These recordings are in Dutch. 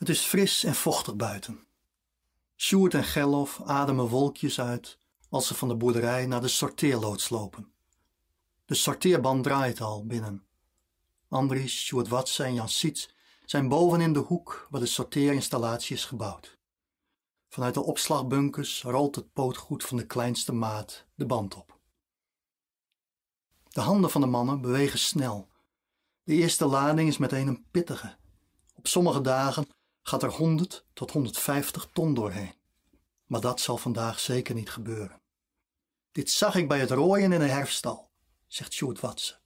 Het is fris en vochtig buiten. Sjoerd en Gelof ademen wolkjes uit als ze van de boerderij naar de sorteerloods lopen. De sorteerband draait al binnen. Andries, Sjoerd Watsen en Jan Siets zijn boven in de hoek waar de sorteerinstallatie is gebouwd. Vanuit de opslagbunkers rolt het pootgoed van de kleinste maat de band op. De handen van de mannen bewegen snel. De eerste lading is meteen een pittige. Op sommige dagen gaat er 100 tot 150 ton doorheen. Maar dat zal vandaag zeker niet gebeuren. Dit zag ik bij het rooien in de herfstal, zegt Sjoerd Watson.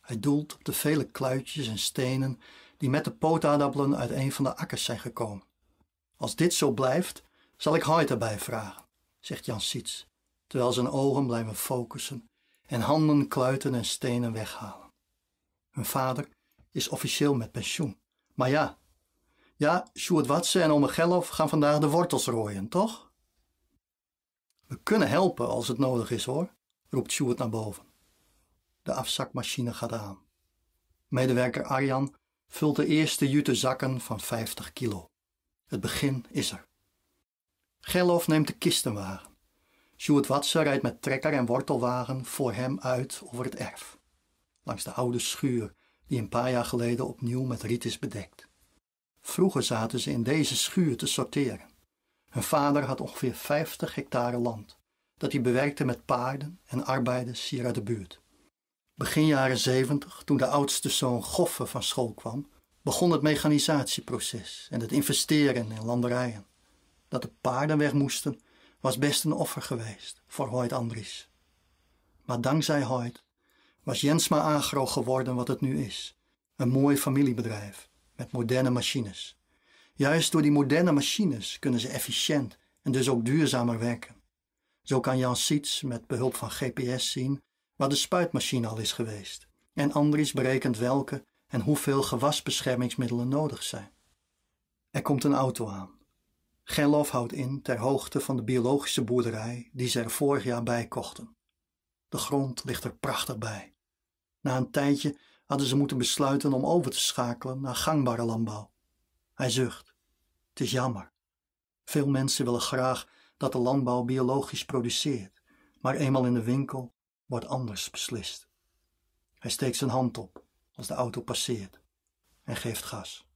Hij doelt op de vele kluitjes en stenen die met de pootaardappelen uit een van de akkers zijn gekomen. Als dit zo blijft, zal ik Hoyt erbij vragen, zegt Jan Siets, terwijl zijn ogen blijven focussen en handen kluiten en stenen weghalen. Hun vader is officieel met pensioen, maar ja, ja, Sjoerd Watsen en Ome Gelof gaan vandaag de wortels rooien, toch? We kunnen helpen als het nodig is hoor, roept Sjoerd naar boven. De afzakmachine gaat aan. Medewerker Arjan vult de eerste jute zakken van 50 kilo. Het begin is er. Gelof neemt de kistenwagen. Sjoerd Watsen rijdt met trekker en wortelwagen voor hem uit over het erf. Langs de oude schuur die een paar jaar geleden opnieuw met riet is bedekt. Vroeger zaten ze in deze schuur te sorteren. Hun vader had ongeveer 50 hectare land, dat hij bewerkte met paarden en arbeiders hier uit de buurt. Begin jaren 70, toen de oudste zoon Goffe van school kwam, begon het mechanisatieproces en het investeren in landerijen. Dat de paarden weg moesten, was best een offer geweest voor Hoyt Andries. Maar dankzij Hoyt was Jensma Agro geworden wat het nu is: een mooi familiebedrijf met moderne machines. Juist door die moderne machines kunnen ze efficiënt en dus ook duurzamer werken. Zo kan Jan Siets met behulp van GPS zien waar de spuitmachine al is geweest en Andries berekent welke en hoeveel gewasbeschermingsmiddelen nodig zijn. Er komt een auto aan. Gerlof houdt in ter hoogte van de biologische boerderij die ze er vorig jaar bij kochten. De grond ligt er prachtig bij. Na een tijdje hadden ze moeten besluiten om over te schakelen naar gangbare landbouw. Hij zucht. Het is jammer. Veel mensen willen graag dat de landbouw biologisch produceert, maar eenmaal in de winkel wordt anders beslist. Hij steekt zijn hand op als de auto passeert en geeft gas.